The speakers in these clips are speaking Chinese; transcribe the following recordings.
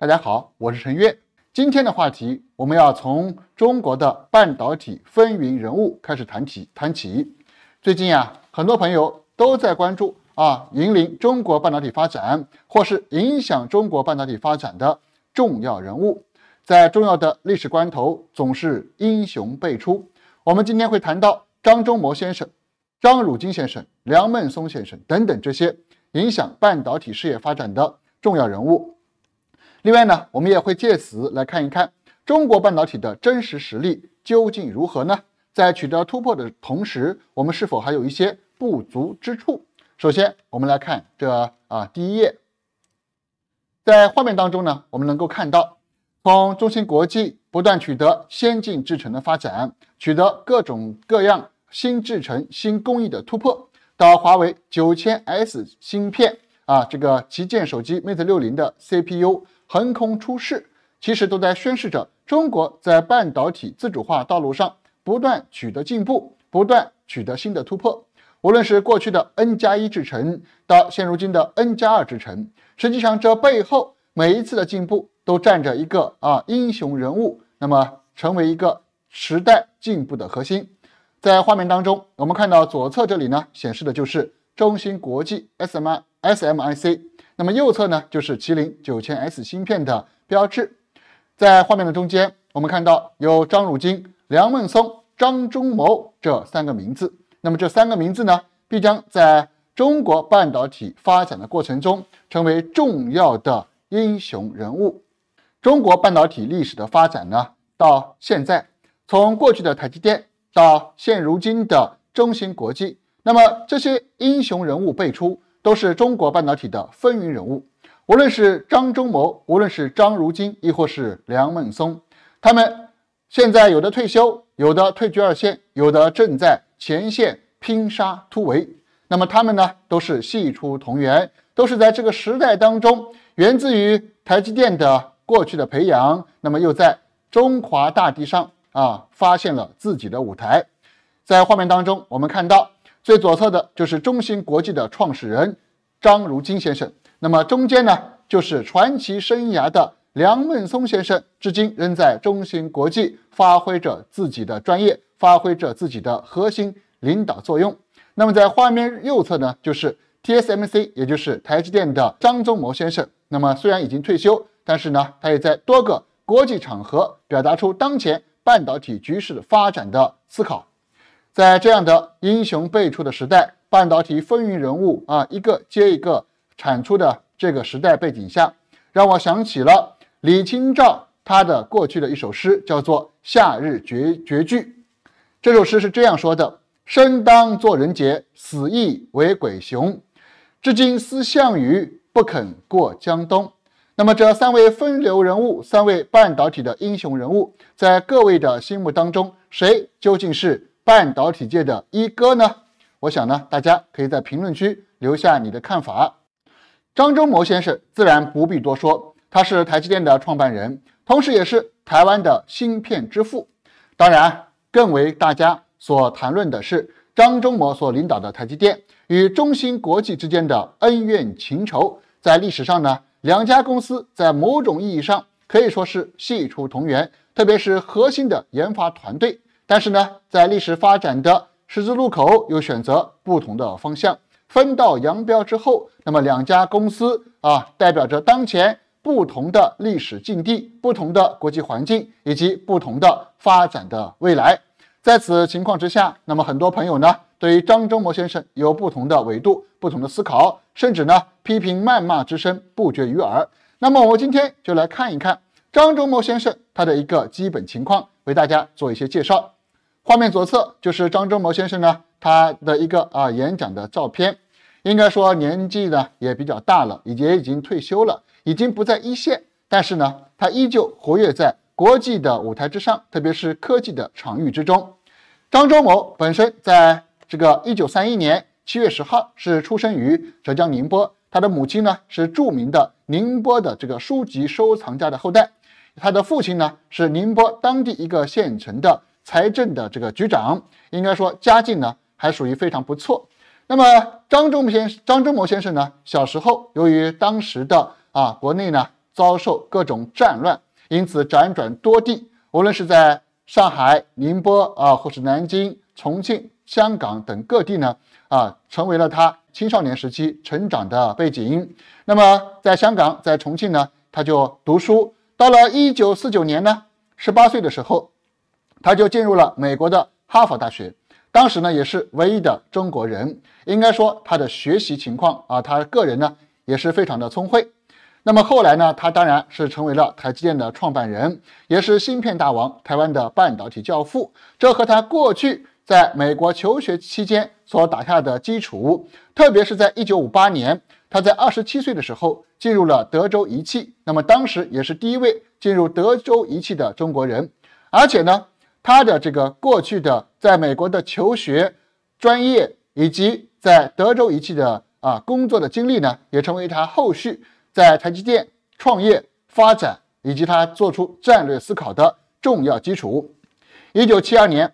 大家好，我是陈悦。今天的话题，我们要从中国的半导体风云人物开始谈起。谈起最近啊，很多朋友都在关注啊，引领中国半导体发展或是影响中国半导体发展的重要人物。在重要的历史关头，总是英雄辈出。我们今天会谈到张忠谋先生、张汝京先生、梁孟松先生等等这些影响半导体事业发展的重要人物。另外呢，我们也会借此来看一看中国半导体的真实实力究竟如何呢？在取得突破的同时，我们是否还有一些不足之处？首先，我们来看这啊第一页，在画面当中呢，我们能够看到，从中芯国际不断取得先进制程的发展，取得各种各样新制程、新工艺的突破，到华为九千 S 芯片啊这个旗舰手机 Mate 六零的 CPU。横空出世，其实都在宣示着中国在半导体自主化道路上不断取得进步，不断取得新的突破。无论是过去的 N 加一制程，到现如今的 N 加二制程，实际上这背后每一次的进步，都站着一个啊英雄人物，那么成为一个时代进步的核心。在画面当中，我们看到左侧这里呢，显示的就是中芯国际 S M I S M I C。那么右侧呢，就是麒麟九千 S 芯片的标志。在画面的中间，我们看到有张汝京、梁孟松、张忠谋这三个名字。那么这三个名字呢，必将在中国半导体发展的过程中成为重要的英雄人物。中国半导体历史的发展呢，到现在，从过去的台积电到现如今的中芯国际，那么这些英雄人物辈出。都是中国半导体的风云人物，无论是张忠谋，无论是张如京，亦或是梁孟松，他们现在有的退休，有的退居二线，有的正在前线拼杀突围。那么他们呢，都是系出同源，都是在这个时代当中，源自于台积电的过去的培养，那么又在中华大地上啊，发现了自己的舞台。在画面当中，我们看到。最左侧的就是中芯国际的创始人张如京先生，那么中间呢就是传奇生涯的梁孟松先生，至今仍在中芯国际发挥着自己的专业，发挥着自己的核心领导作用。那么在画面右侧呢，就是 TSMC，也就是台积电的张忠谋先生。那么虽然已经退休，但是呢，他也在多个国际场合表达出当前半导体局势发展的思考。在这样的英雄辈出的时代，半导体风云人物啊，一个接一个产出的这个时代背景下，让我想起了李清照，他的过去的一首诗叫做《夏日绝绝句》。这首诗是这样说的：“生当作人杰，死亦为鬼雄。至今思项羽，不肯过江东。”那么，这三位风流人物，三位半导体的英雄人物，在各位的心目当中，谁究竟是？半导体界的一哥呢？我想呢，大家可以在评论区留下你的看法。张忠谋先生自然不必多说，他是台积电的创办人，同时也是台湾的芯片之父。当然，更为大家所谈论的是张忠谋所领导的台积电与中芯国际之间的恩怨情仇。在历史上呢，两家公司在某种意义上可以说是系出同源，特别是核心的研发团队。但是呢，在历史发展的十字路口，又选择不同的方向，分道扬镳之后，那么两家公司啊，代表着当前不同的历史境地、不同的国际环境以及不同的发展的未来。在此情况之下，那么很多朋友呢，对于张忠谋先生有不同的维度、不同的思考，甚至呢，批评谩骂之声不绝于耳。那么我今天就来看一看张忠谋先生他的一个基本情况，为大家做一些介绍。画面左侧就是张忠谋先生呢，他的一个啊演讲的照片。应该说年纪呢也比较大了，也已经退休了，已经不在一线，但是呢，他依旧活跃在国际的舞台之上，特别是科技的场域之中。张忠谋本身在这个一九三一年七月十号是出生于浙江宁波，他的母亲呢是著名的宁波的这个书籍收藏家的后代，他的父亲呢是宁波当地一个县城的。财政的这个局长，应该说家境呢还属于非常不错。那么张忠谋先张忠谋先生呢，小时候由于当时的啊国内呢遭受各种战乱，因此辗转多地，无论是在上海、宁波啊，或是南京、重庆、香港等各地呢，啊成为了他青少年时期成长的背景。那么在香港、在重庆呢，他就读书。到了一九四九年呢，十八岁的时候。他就进入了美国的哈佛大学，当时呢也是唯一的中国人。应该说他的学习情况啊，他个人呢也是非常的聪慧。那么后来呢，他当然是成为了台积电的创办人，也是芯片大王，台湾的半导体教父。这和他过去在美国求学期间所打下的基础，特别是在1958年，他在27岁的时候进入了德州仪器。那么当时也是第一位进入德州仪器的中国人，而且呢。他的这个过去的在美国的求学专业，以及在德州仪器的啊工作的经历呢，也成为他后续在台积电创业发展以及他做出战略思考的重要基础。一九七二年，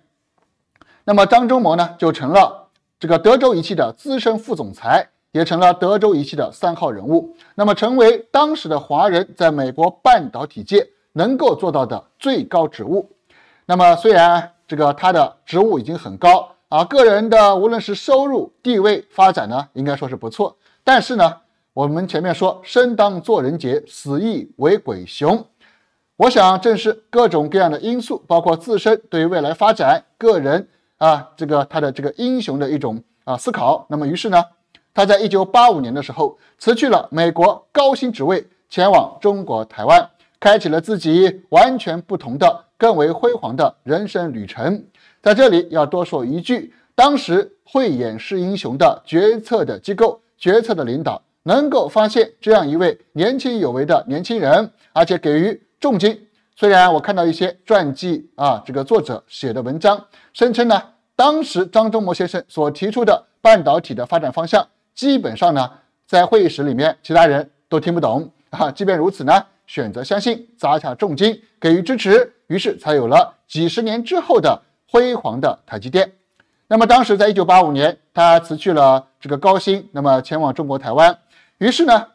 那么张忠谋呢就成了这个德州仪器的资深副总裁，也成了德州仪器的三号人物，那么成为当时的华人在美国半导体界能够做到的最高职务。那么，虽然这个他的职务已经很高啊，个人的无论是收入、地位、发展呢，应该说是不错。但是呢，我们前面说“生当作人杰，死亦为鬼雄”，我想正是各种各样的因素，包括自身对于未来发展、个人啊，这个他的这个英雄的一种啊思考。那么，于是呢，他在一九八五年的时候辞去了美国高薪职位，前往中国台湾，开启了自己完全不同的。更为辉煌的人生旅程，在这里要多说一句，当时慧眼识英雄的决策的机构、决策的领导，能够发现这样一位年轻有为的年轻人，而且给予重金。虽然我看到一些传记啊，这个作者写的文章，声称呢，当时张忠谋先生所提出的半导体的发展方向，基本上呢，在会议室里面其他人都听不懂啊。即便如此呢，选择相信，砸下重金给予支持。于是才有了几十年之后的辉煌的台积电。那么当时在一九八五年，他辞去了这个高薪，那么前往中国台湾。于是呢，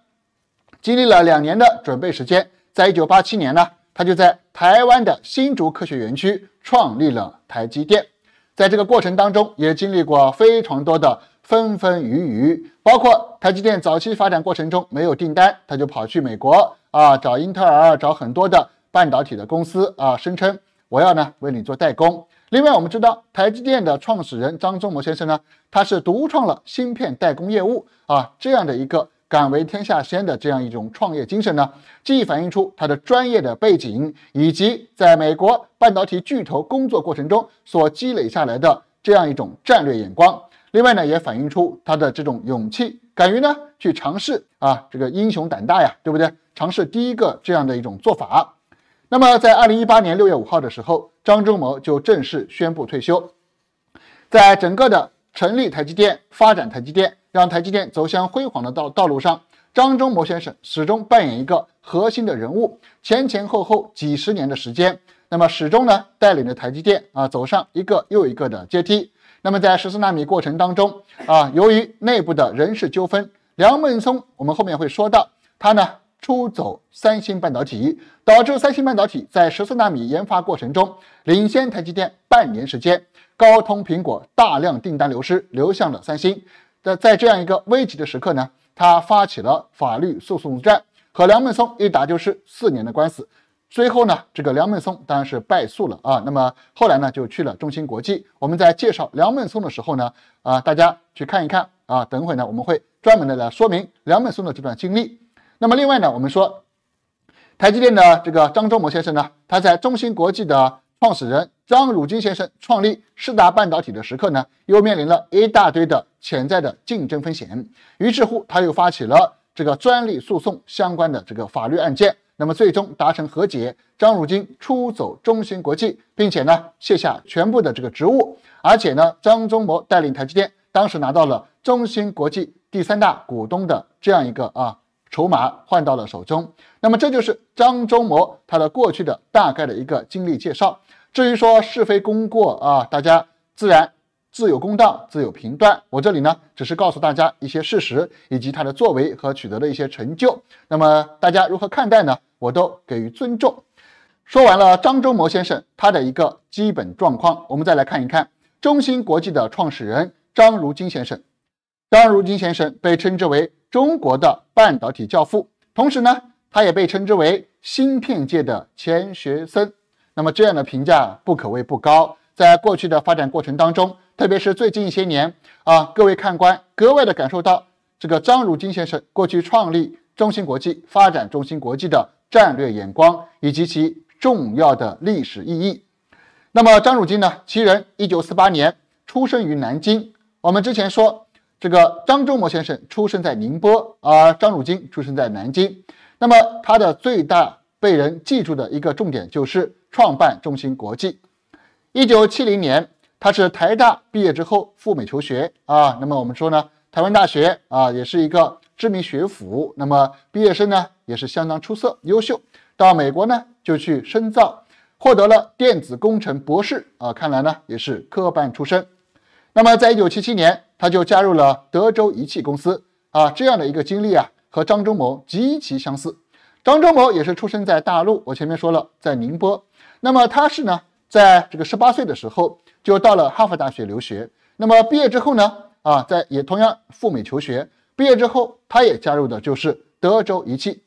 经历了两年的准备时间，在一九八七年呢，他就在台湾的新竹科学园区创立了台积电。在这个过程当中，也经历过非常多的风风雨雨，包括台积电早期发展过程中没有订单，他就跑去美国啊找英特尔，找很多的。半导体的公司啊，声称我要呢为你做代工。另外，我们知道台积电的创始人张忠谋先生呢，他是独创了芯片代工业务啊，这样的一个敢为天下先的这样一种创业精神呢，既反映出他的专业的背景，以及在美国半导体巨头工作过程中所积累下来的这样一种战略眼光。另外呢，也反映出他的这种勇气，敢于呢去尝试啊，这个英雄胆大呀，对不对？尝试第一个这样的一种做法。那么，在二零一八年六月五号的时候，张忠谋就正式宣布退休。在整个的成立台积电、发展台积电、让台积电走向辉煌的道道路上，张忠谋先生始终扮演一个核心的人物，前前后后几十年的时间，那么始终呢带领着台积电啊走上一个又一个的阶梯。那么在十四纳米过程当中啊，由于内部的人事纠纷，梁孟松，我们后面会说到他呢。出走三星半导体，导致三星半导体在十四纳米研发过程中领先台积电半年时间。高通、苹果大量订单流失流向了三星。那在这样一个危急的时刻呢，他发起了法律诉讼战，和梁孟松一打就是四年的官司。最后呢，这个梁孟松当然是败诉了啊。那么后来呢，就去了中芯国际。我们在介绍梁孟松的时候呢，啊，大家去看一看啊。等会呢，我们会专门的来说明梁孟松的这段经历。那么，另外呢，我们说，台积电的这个张忠谋先生呢，他在中芯国际的创始人张汝京先生创立世达半导体的时刻呢，又面临了一大堆的潜在的竞争风险。于是乎，他又发起了这个专利诉讼相关的这个法律案件。那么，最终达成和解，张汝京出走中芯国际，并且呢卸下全部的这个职务，而且呢，张忠谋带领台积电当时拿到了中芯国际第三大股东的这样一个啊。筹码换到了手中，那么这就是张忠谋他的过去的大概的一个经历介绍。至于说是非功过啊，大家自然自有公道，自有评断。我这里呢，只是告诉大家一些事实，以及他的作为和取得的一些成就。那么大家如何看待呢？我都给予尊重。说完了张忠谋先生他的一个基本状况，我们再来看一看中芯国际的创始人张如京先生。张如京先生被称之为。中国的半导体教父，同时呢，他也被称之为芯片界的钱学森。那么这样的评价不可谓不高。在过去的发展过程当中，特别是最近一些年啊，各位看官格外的感受到这个张汝京先生过去创立中芯国际、发展中芯国际的战略眼光以及其重要的历史意义。那么张汝京呢，其人1948年出生于南京。我们之前说。这个张忠谋先生出生在宁波，而张汝京出生在南京。那么他的最大被人记住的一个重点就是创办中芯国际。一九七零年，他是台大毕业之后赴美求学啊。那么我们说呢，台湾大学啊也是一个知名学府，那么毕业生呢也是相当出色、优秀。到美国呢就去深造，获得了电子工程博士啊。看来呢也是科班出身。那么，在一九七七年，他就加入了德州仪器公司啊，这样的一个经历啊，和张忠谋极其相似。张忠谋也是出生在大陆，我前面说了，在宁波。那么他是呢，在这个十八岁的时候就到了哈佛大学留学。那么毕业之后呢，啊，在也同样赴美求学。毕业之后，他也加入的就是德州仪器。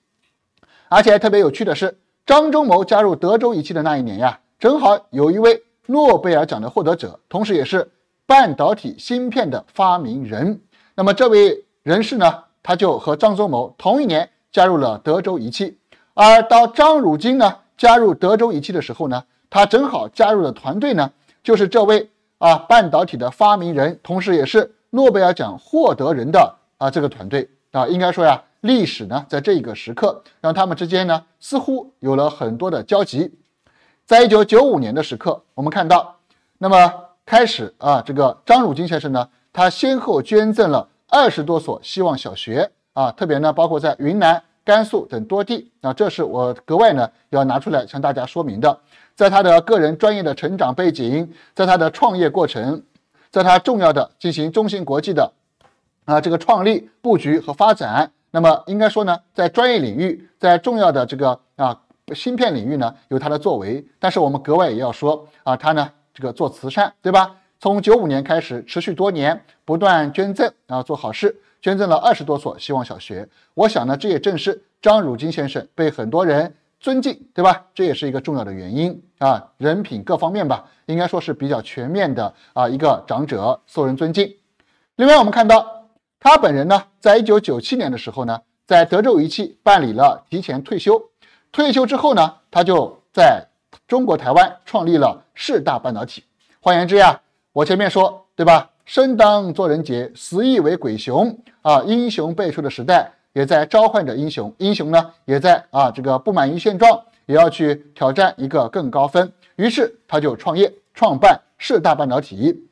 而且特别有趣的是，张忠谋加入德州仪器的那一年呀，正好有一位诺贝尔奖的获得者，同时也是。半导体芯片的发明人，那么这位人士呢，他就和张忠谋同一年加入了德州仪器。而当张汝京呢加入德州仪器的时候呢，他正好加入了团队呢，就是这位啊半导体的发明人，同时也是诺贝尔奖获得人的啊这个团队啊。应该说呀，历史呢在这一个时刻，让他们之间呢似乎有了很多的交集。在一九九五年的时刻，我们看到，那么。开始啊，这个张汝京先生呢，他先后捐赠了二十多所希望小学啊，特别呢，包括在云南、甘肃等多地啊，这是我格外呢要拿出来向大家说明的。在他的个人专业的成长背景，在他的创业过程，在他重要的进行中芯国际的啊这个创立、布局和发展，那么应该说呢，在专业领域，在重要的这个啊芯片领域呢，有他的作为，但是我们格外也要说啊，他呢。这个做慈善，对吧？从九五年开始，持续多年，不断捐赠，然后做好事，捐赠了二十多所希望小学。我想呢，这也正是张汝京先生被很多人尊敬，对吧？这也是一个重要的原因啊，人品各方面吧，应该说是比较全面的啊，一个长者受人尊敬。另外，我们看到他本人呢，在一九九七年的时候呢，在德州仪器办理了提前退休，退休之后呢，他就在。中国台湾创立了四大半导体。换言之呀，我前面说对吧？生当作人杰，死亦为鬼雄。啊，英雄辈出的时代也在召唤着英雄。英雄呢，也在啊，这个不满意现状，也要去挑战一个更高分。于是他就创业，创办四大半导体。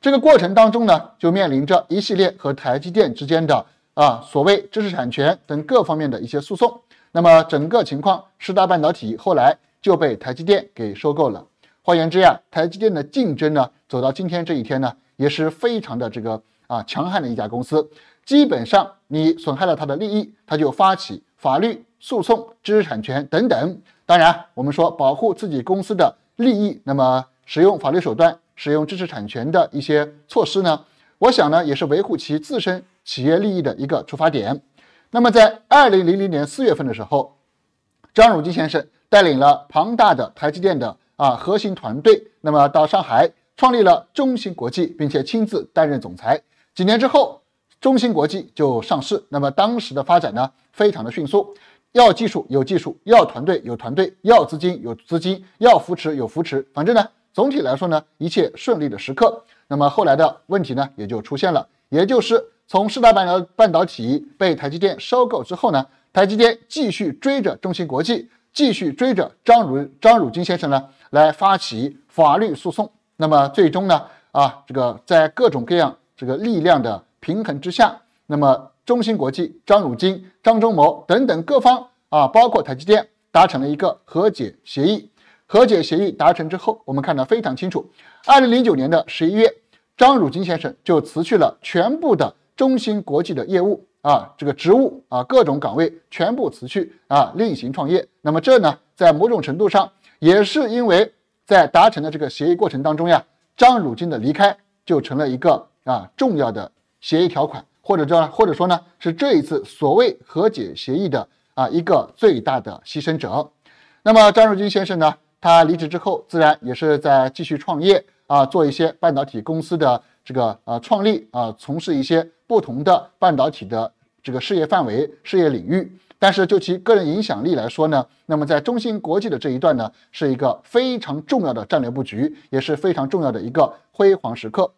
这个过程当中呢，就面临着一系列和台积电之间的啊，所谓知识产权等各方面的一些诉讼。那么整个情况，四大半导体后来。又被台积电给收购了。换言之呀，台积电的竞争呢，走到今天这一天呢，也是非常的这个啊强悍的一家公司。基本上你损害了他的利益，他就发起法律诉讼、知识产权等等。当然，我们说保护自己公司的利益，那么使用法律手段、使用知识产权的一些措施呢，我想呢也是维护其自身企业利益的一个出发点。那么在二零零零年四月份的时候，张汝京先生。带领了庞大的台积电的啊核心团队，那么到上海创立了中芯国际，并且亲自担任总裁。几年之后，中芯国际就上市。那么当时的发展呢，非常的迅速，要技术有技术，要团队有团队，要资金有资金，要扶持有扶持。反正呢，总体来说呢，一切顺利的时刻。那么后来的问题呢，也就出现了，也就是从世达半导半导体被台积电收购之后呢，台积电继续追着中芯国际。继续追着张汝张汝京先生呢来发起法律诉讼，那么最终呢啊这个在各种各样这个力量的平衡之下，那么中芯国际、张汝京、张忠谋等等各方啊，包括台积电达成了一个和解协议。和解协议达成之后，我们看得非常清楚，二零零九年的十一月，张汝京先生就辞去了全部的中芯国际的业务。啊，这个职务啊，各种岗位全部辞去啊，另行创业。那么这呢，在某种程度上也是因为在达成的这个协议过程当中呀，张汝京的离开就成了一个啊重要的协议条款，或者这，或者说呢，是这一次所谓和解协议的啊一个最大的牺牲者。那么张汝京先生呢，他离职之后，自然也是在继续创业。啊，做一些半导体公司的这个呃创立啊，从事一些不同的半导体的这个事业范围、事业领域。但是就其个人影响力来说呢，那么在中芯国际的这一段呢，是一个非常重要的战略布局，也是非常重要的一个辉煌时刻。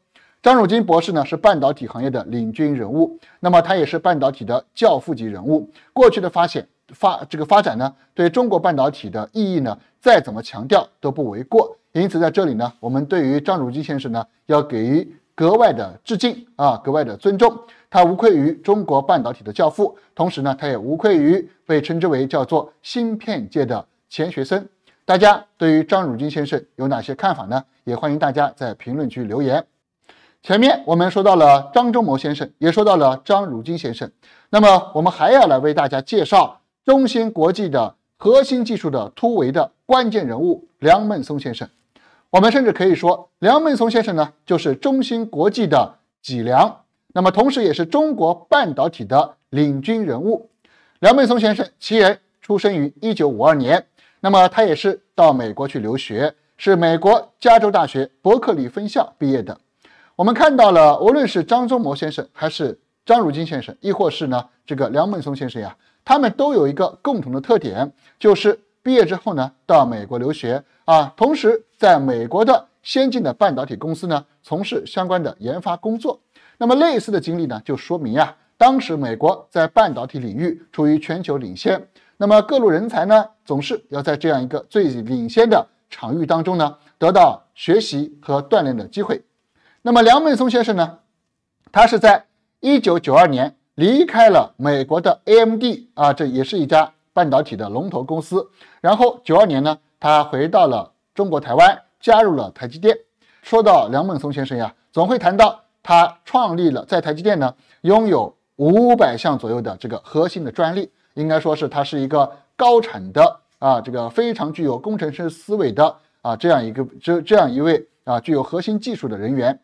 张汝京博士呢是半导体行业的领军人物，那么他也是半导体的教父级人物。过去的发现发这个发展呢，对中国半导体的意义呢？再怎么强调都不为过，因此在这里呢，我们对于张汝京先生呢，要给予格外的致敬啊，格外的尊重。他无愧于中国半导体的教父，同时呢，他也无愧于被称之为叫做芯片界的钱学森。大家对于张汝京先生有哪些看法呢？也欢迎大家在评论区留言。前面我们说到了张忠谋先生，也说到了张汝京先生，那么我们还要来为大家介绍中芯国际的核心技术的突围的。关键人物梁孟松先生，我们甚至可以说，梁孟松先生呢，就是中芯国际的脊梁，那么同时也是中国半导体的领军人物。梁孟松先生，其人出生于一九五二年，那么他也是到美国去留学，是美国加州大学伯克利分校毕业的。我们看到了，无论是张忠谋先生，还是张汝京先生，亦或是呢这个梁孟松先生呀，他们都有一个共同的特点，就是。毕业之后呢，到美国留学啊，同时在美国的先进的半导体公司呢，从事相关的研发工作。那么类似的经历呢，就说明呀，当时美国在半导体领域处于全球领先。那么各路人才呢，总是要在这样一个最领先的场域当中呢，得到学习和锻炼的机会。那么梁美松先生呢，他是在一九九二年离开了美国的 AMD 啊，这也是一家半导体的龙头公司。然后九二年呢，他回到了中国台湾，加入了台积电。说到梁孟松先生呀，总会谈到他创立了，在台积电呢拥有五百项左右的这个核心的专利，应该说是他是一个高产的啊，这个非常具有工程师思维的啊这样一个这这样一位啊具有核心技术的人员。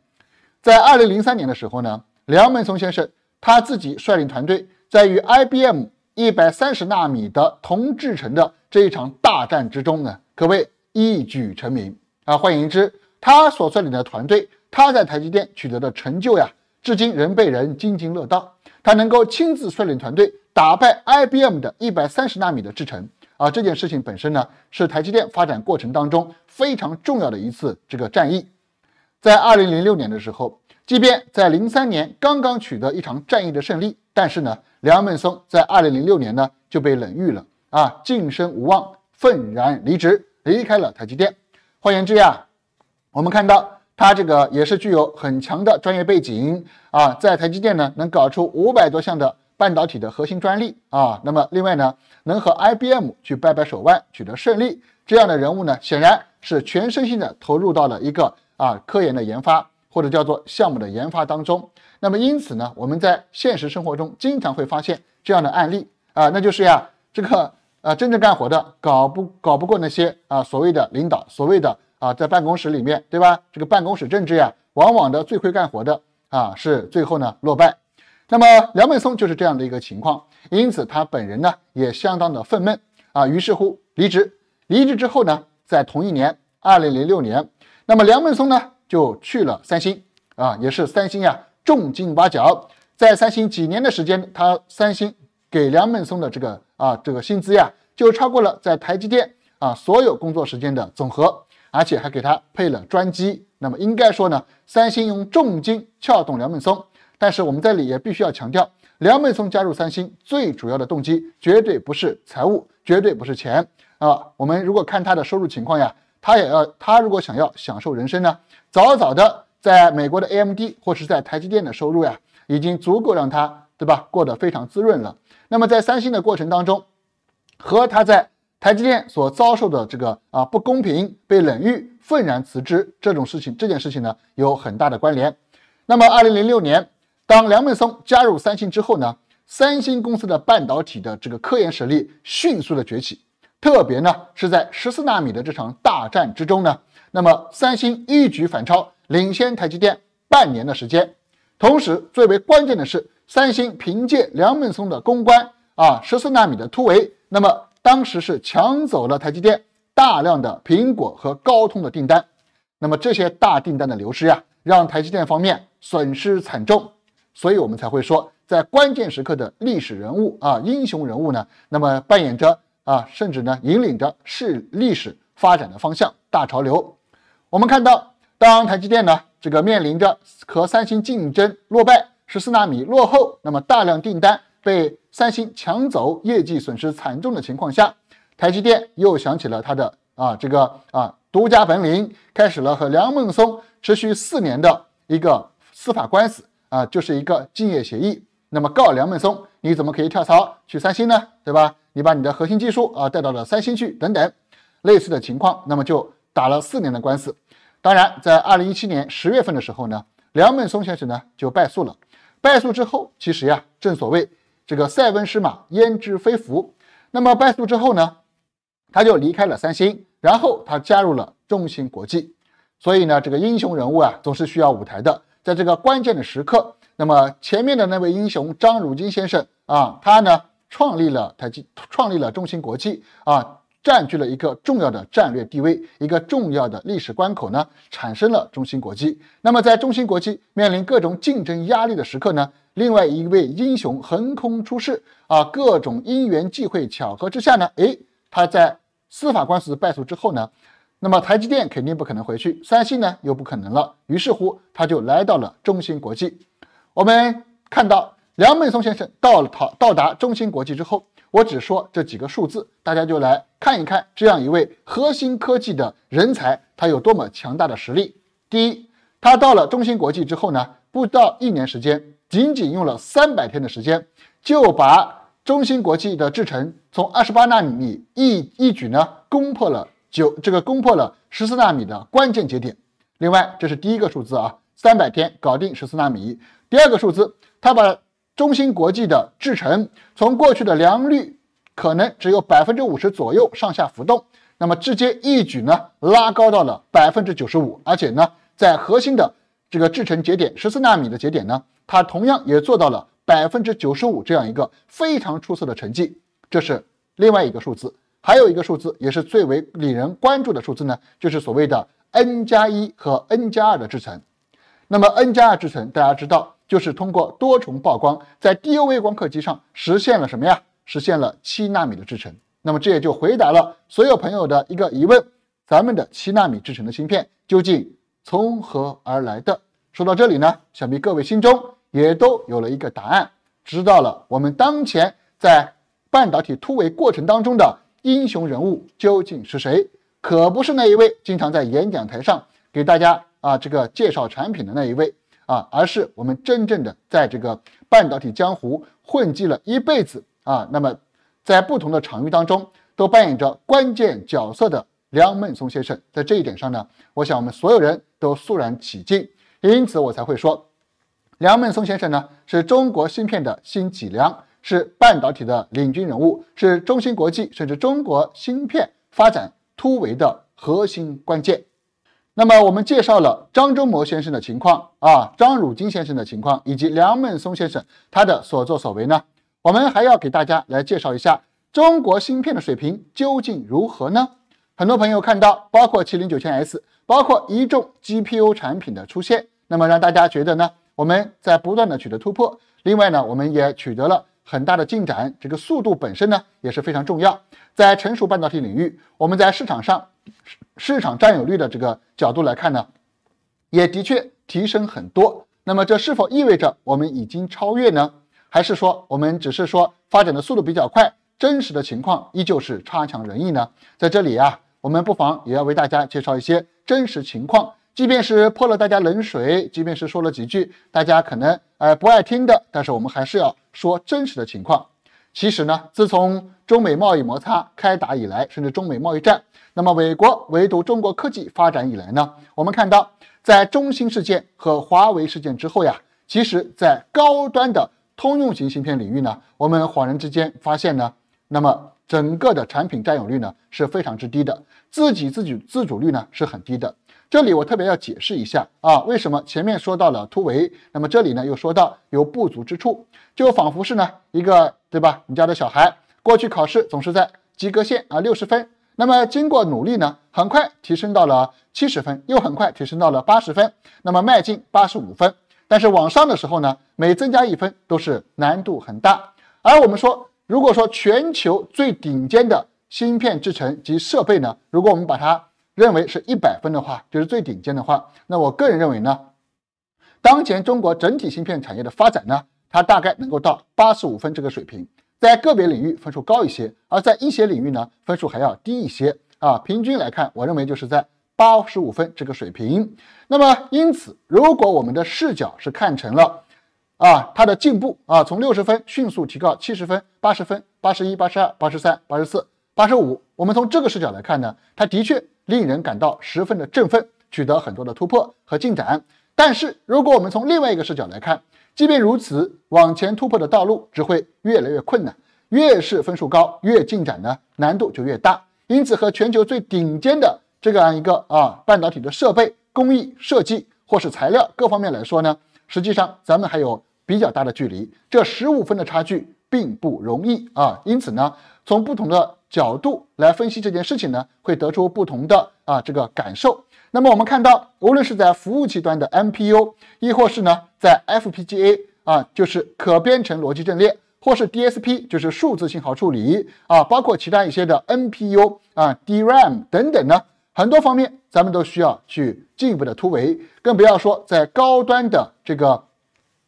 在二零零三年的时候呢，梁孟松先生他自己率领团队在与 IBM。一百三十纳米的铜制成的这一场大战之中呢，可谓一举成名啊！换言之，他所率领的团队，他在台积电取得的成就呀，至今仍被人津津乐道。他能够亲自率领团队打败 IBM 的一百三十纳米的制程啊！这件事情本身呢，是台积电发展过程当中非常重要的一次这个战役。在二零零六年的时候。即便在零三年刚刚取得一场战役的胜利，但是呢，梁孟松在二零零六年呢就被冷遇了啊，晋升无望，愤然离职，离开了台积电。换言之呀，我们看到他这个也是具有很强的专业背景啊，在台积电呢能搞出五百多项的半导体的核心专利啊，那么另外呢，能和 IBM 去掰掰手腕取得胜利，这样的人物呢，显然是全身心的投入到了一个啊科研的研发。或者叫做项目的研发当中，那么因此呢，我们在现实生活中经常会发现这样的案例啊，那就是呀，这个呃真正干活的搞不搞不过那些啊所谓的领导，所谓的啊在办公室里面对吧？这个办公室政治呀，往往的最会干活的啊是最后呢落败。那么梁本松就是这样的一个情况，因此他本人呢也相当的愤懑啊，于是乎离职。离职之后呢，在同一年，二零零六年，那么梁本松呢。就去了三星啊，也是三星呀，重金挖角，在三星几年的时间，他三星给梁孟松的这个啊这个薪资呀，就超过了在台积电啊所有工作时间的总和，而且还给他配了专机。那么应该说呢，三星用重金撬动梁孟松，但是我们这里也必须要强调，梁孟松加入三星最主要的动机，绝对不是财务，绝对不是钱啊。我们如果看他的收入情况呀。他也要，他如果想要享受人生呢，早早的在美国的 AMD 或是在台积电的收入呀，已经足够让他对吧过得非常滋润了。那么在三星的过程当中，和他在台积电所遭受的这个啊不公平、被冷遇、愤然辞职这种事情，这件事情呢有很大的关联。那么二零零六年，当梁孟松加入三星之后呢，三星公司的半导体的这个科研实力迅速的崛起。特别呢，是在十四纳米的这场大战之中呢，那么三星一举反超，领先台积电半年的时间。同时，最为关键的是，三星凭借梁孟松的攻关啊，十四纳米的突围，那么当时是抢走了台积电大量的苹果和高通的订单。那么这些大订单的流失呀，让台积电方面损失惨重。所以我们才会说，在关键时刻的历史人物啊，英雄人物呢，那么扮演着。啊，甚至呢，引领着是历史发展的方向大潮流。我们看到，当台积电呢这个面临着和三星竞争落败，十四纳米落后，那么大量订单被三星抢走，业绩损失惨重的情况下，台积电又想起了他的啊这个啊独家本领，开始了和梁孟松持续四年的一个司法官司啊，就是一个竞业协议。那么告梁孟松，你怎么可以跳槽去三星呢？对吧？你把你的核心技术啊带到了三星去等等类似的情况，那么就打了四年的官司。当然，在二零一七年十月份的时候呢，梁本松先生呢就败诉了。败诉之后，其实呀，正所谓这个塞翁失马焉知非福。那么败诉之后呢，他就离开了三星，然后他加入了中芯国际。所以呢，这个英雄人物啊总是需要舞台的。在这个关键的时刻，那么前面的那位英雄张汝京先生啊，他呢？创立了台积，创立了中芯国际啊，占据了一个重要的战略地位，一个重要的历史关口呢，产生了中芯国际。那么在中芯国际面临各种竞争压力的时刻呢，另外一位英雄横空出世啊，各种因缘际会巧合之下呢，诶，他在司法官司败诉之后呢，那么台积电肯定不可能回去，三星呢又不可能了，于是乎他就来到了中芯国际。我们看到。梁孟松先生到了他到达中芯国际之后，我只说这几个数字，大家就来看一看这样一位核心科技的人才，他有多么强大的实力。第一，他到了中芯国际之后呢，不到一年时间，仅仅用了三百天的时间，就把中芯国际的制程从二十八纳米一一举呢攻破了九这个攻破了十四纳米的关键节点。另外，这是第一个数字啊，三百天搞定十四纳米。第二个数字，他把中芯国际的制程，从过去的良率可能只有百分之五十左右上下浮动，那么直接一举呢拉高到了百分之九十五，而且呢，在核心的这个制程节点十四纳米的节点呢，它同样也做到了百分之九十五这样一个非常出色的成绩。这是另外一个数字，还有一个数字也是最为引人关注的数字呢，就是所谓的 N 加一和 N 加二的制程。那么 N 加二制程，大家知道。就是通过多重曝光，在 DUV 光刻机上实现了什么呀？实现了七纳米的制程。那么这也就回答了所有朋友的一个疑问：咱们的七纳米制程的芯片究竟从何而来的？说到这里呢，想必各位心中也都有了一个答案，知道了我们当前在半导体突围过程当中的英雄人物究竟是谁？可不是那一位经常在演讲台上给大家啊这个介绍产品的那一位。啊，而是我们真正的在这个半导体江湖混迹了一辈子啊，那么在不同的场域当中都扮演着关键角色的梁孟松先生，在这一点上呢，我想我们所有人都肃然起敬。因此，我才会说，梁孟松先生呢是中国芯片的新脊梁，是半导体的领军人物，是中芯国际甚至中国芯片发展突围的核心关键。那么我们介绍了张忠谋先生的情况啊，张汝京先生的情况，以及梁孟松先生他的所作所为呢。我们还要给大家来介绍一下中国芯片的水平究竟如何呢？很多朋友看到，包括麒麟九千 S，包括一众 GPU 产品的出现，那么让大家觉得呢，我们在不断的取得突破。另外呢，我们也取得了很大的进展，这个速度本身呢也是非常重要。在成熟半导体领域，我们在市场上。市市场占有率的这个角度来看呢，也的确提升很多。那么这是否意味着我们已经超越呢？还是说我们只是说发展的速度比较快，真实的情况依旧是差强人意呢？在这里啊，我们不妨也要为大家介绍一些真实情况。即便是泼了大家冷水，即便是说了几句大家可能呃不爱听的，但是我们还是要说真实的情况。其实呢，自从中美贸易摩擦开打以来，甚至中美贸易战，那么美国围堵中国科技发展以来呢，我们看到，在中兴事件和华为事件之后呀，其实，在高端的通用型芯片领域呢，我们恍然之间发现呢，那么整个的产品占有率呢是非常之低的，自己自己自主率呢是很低的。这里我特别要解释一下啊，为什么前面说到了突围，那么这里呢又说到有不足之处，就仿佛是呢一个对吧？你家的小孩过去考试总是在及格线啊六十分，那么经过努力呢，很快提升到了七十分，又很快提升到了八十分，那么迈进八十五分，但是往上的时候呢，每增加一分都是难度很大。而我们说，如果说全球最顶尖的芯片制程及设备呢，如果我们把它。认为是一百分的话，就是最顶尖的话。那我个人认为呢，当前中国整体芯片产业的发展呢，它大概能够到八十五分这个水平，在个别领域分数高一些，而在一些领域呢，分数还要低一些啊。平均来看，我认为就是在八十五分这个水平。那么因此，如果我们的视角是看成了啊，它的进步啊，从六十分迅速提高七十分、八十分、八十一、八十二、八十三、八十四、八十五，我们从这个视角来看呢，它的确。令人感到十分的振奋，取得很多的突破和进展。但是，如果我们从另外一个视角来看，即便如此，往前突破的道路只会越来越困难。越是分数高，越进展呢，难度就越大。因此，和全球最顶尖的这样一个啊半导体的设备、工艺、设计或是材料各方面来说呢，实际上咱们还有比较大的距离。这十五分的差距并不容易啊。因此呢，从不同的。角度来分析这件事情呢，会得出不同的啊这个感受。那么我们看到，无论是在服务器端的 MPU，亦或是呢在 FPGA 啊，就是可编程逻辑阵列，或是 DSP，就是数字信号处理啊，包括其他一些的 NPU 啊、DRAM 等等呢，很多方面咱们都需要去进一步的突围，更不要说在高端的这个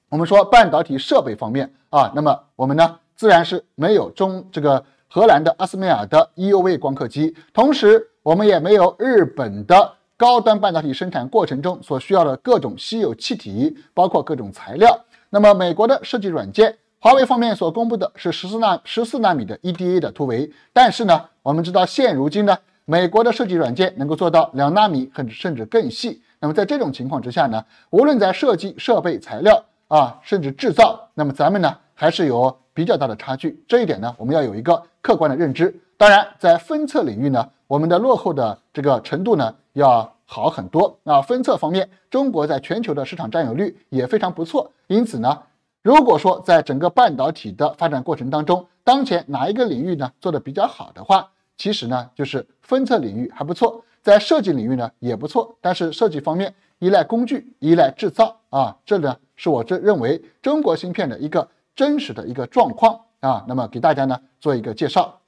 我们说半导体设备方面啊，那么我们呢自然是没有中这个。荷兰的阿斯梅尔的 EUV 光刻机，同时我们也没有日本的高端半导体生产过程中所需要的各种稀有气体，包括各种材料。那么美国的设计软件，华为方面所公布的是十四纳十四纳米的 EDA 的突围。但是呢，我们知道现如今呢，美国的设计软件能够做到两纳米，至甚至更细。那么在这种情况之下呢，无论在设计设备、材料啊，甚至制造，那么咱们呢还是有。比较大的差距，这一点呢，我们要有一个客观的认知。当然，在分测领域呢，我们的落后的这个程度呢，要好很多那分测方面，中国在全球的市场占有率也非常不错。因此呢，如果说在整个半导体的发展过程当中，当前哪一个领域呢做得比较好的话，其实呢就是分测领域还不错，在设计领域呢也不错，但是设计方面依赖工具、依赖制造啊，这呢是我这认为中国芯片的一个。真实的一个状况啊，那么给大家呢做一个介绍。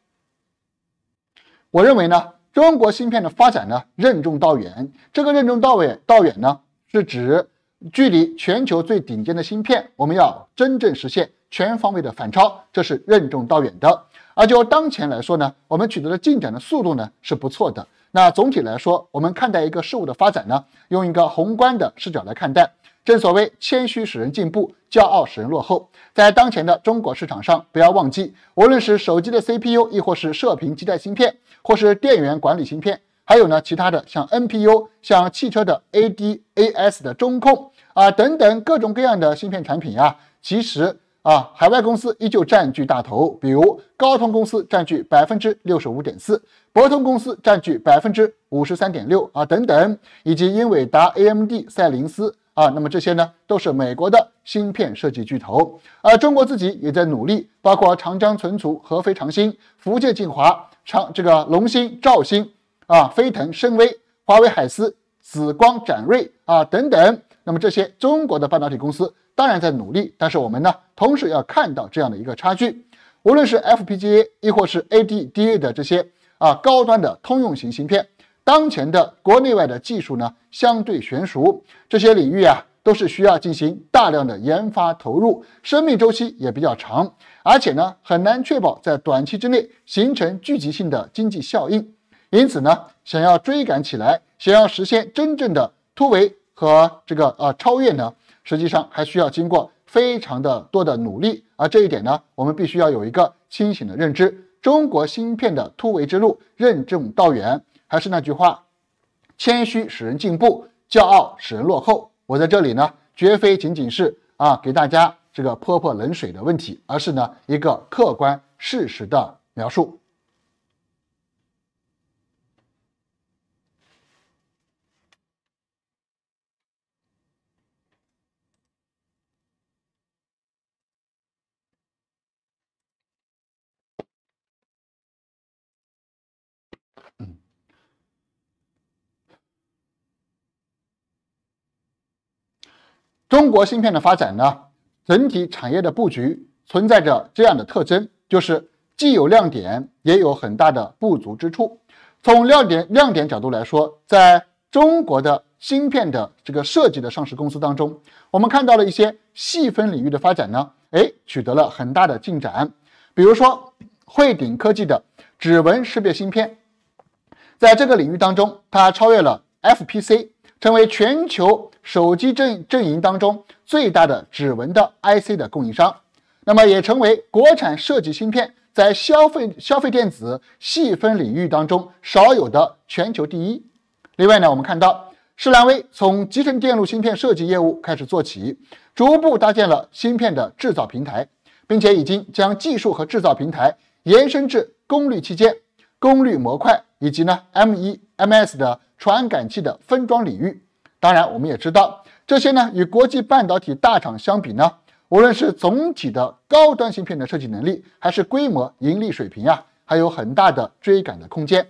我认为呢，中国芯片的发展呢任重道远。这个任重道远道远呢，是指距离全球最顶尖的芯片，我们要真正实现全方位的反超，这是任重道远的。而就当前来说呢，我们取得的进展的速度呢是不错的。那总体来说，我们看待一个事物的发展呢，用一个宏观的视角来看待。正所谓谦虚使人进步，骄傲使人落后。在当前的中国市场上，不要忘记，无论是手机的 CPU，亦或是射频基带芯片，或是电源管理芯片，还有呢其他的像 NPU，像汽车的 ADAS 的中控啊等等各种各样的芯片产品呀，其实啊，海外公司依旧占据大头，比如高通公司占据百分之六十五点四，博通公司占据百分之五十三点六啊等等，以及英伟达、AMD、赛灵思。啊，那么这些呢，都是美国的芯片设计巨头，而中国自己也在努力，包括长江存储、合肥长兴、福建晋华、长这个龙芯、兆芯啊、飞腾、深威、华为海思、紫光展锐啊等等。那么这些中国的半导体公司当然在努力，但是我们呢，同时要看到这样的一个差距，无论是 FPGA 亦或是 ADDA 的这些啊高端的通用型芯片。当前的国内外的技术呢相对悬殊，这些领域啊都是需要进行大量的研发投入，生命周期也比较长，而且呢很难确保在短期之内形成聚集性的经济效应。因此呢，想要追赶起来，想要实现真正的突围和这个呃超越呢，实际上还需要经过非常的多的努力。而这一点呢，我们必须要有一个清醒的认知：中国芯片的突围之路任重道远。还是那句话，谦虚使人进步，骄傲使人落后。我在这里呢，绝非仅仅是啊给大家这个泼泼冷水的问题，而是呢一个客观事实的描述。中国芯片的发展呢，整体产业的布局存在着这样的特征，就是既有亮点，也有很大的不足之处。从亮点亮点角度来说，在中国的芯片的这个设计的上市公司当中，我们看到了一些细分领域的发展呢，哎，取得了很大的进展。比如说，汇顶科技的指纹识别芯片，在这个领域当中，它超越了 FPC，成为全球。手机阵阵营当中最大的指纹的 IC 的供应商，那么也成为国产设计芯片在消费消费电子细分领域当中少有的全球第一。另外呢，我们看到施兰威从集成电路芯片设计业务开始做起，逐步搭建了芯片的制造平台，并且已经将技术和制造平台延伸至功率器件、功率模块以及呢 M1、MS 的传感器的分装领域。当然，我们也知道这些呢，与国际半导体大厂相比呢，无论是总体的高端芯片的设计能力，还是规模、盈利水平啊，还有很大的追赶的空间。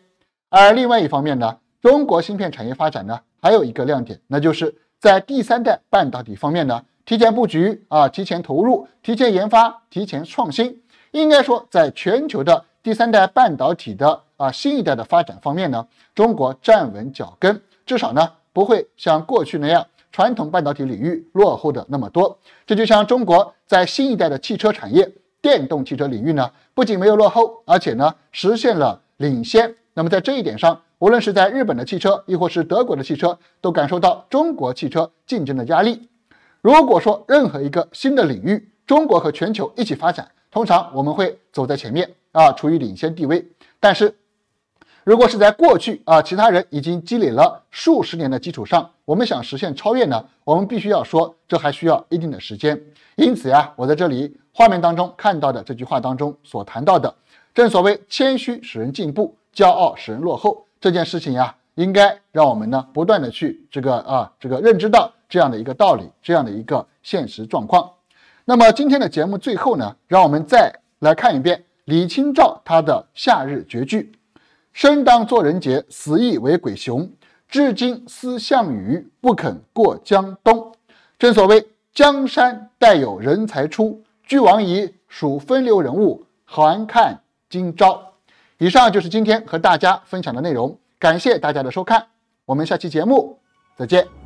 而另外一方面呢，中国芯片产业发展呢，还有一个亮点，那就是在第三代半导体方面呢，提前布局啊，提前投入，提前研发，提前创新。应该说，在全球的第三代半导体的啊新一代的发展方面呢，中国站稳脚跟，至少呢。不会像过去那样，传统半导体领域落后的那么多。这就像中国在新一代的汽车产业、电动汽车领域呢，不仅没有落后，而且呢实现了领先。那么在这一点上，无论是在日本的汽车，亦或是德国的汽车，都感受到中国汽车竞争的压力。如果说任何一个新的领域，中国和全球一起发展，通常我们会走在前面啊，处于领先地位。但是，如果是在过去啊，其他人已经积累了数十年的基础上，我们想实现超越呢，我们必须要说，这还需要一定的时间。因此呀，我在这里画面当中看到的这句话当中所谈到的，正所谓谦虚使人进步，骄傲使人落后，这件事情呀，应该让我们呢不断的去这个啊这个认知到这样的一个道理，这样的一个现实状况。那么今天的节目最后呢，让我们再来看一遍李清照她的夏日绝句。生当作人杰，死亦为鬼雄。至今思项羽，不肯过江东。正所谓，江山代有人才出，俱往矣，数风流人物，还看今朝。以上就是今天和大家分享的内容，感谢大家的收看，我们下期节目再见。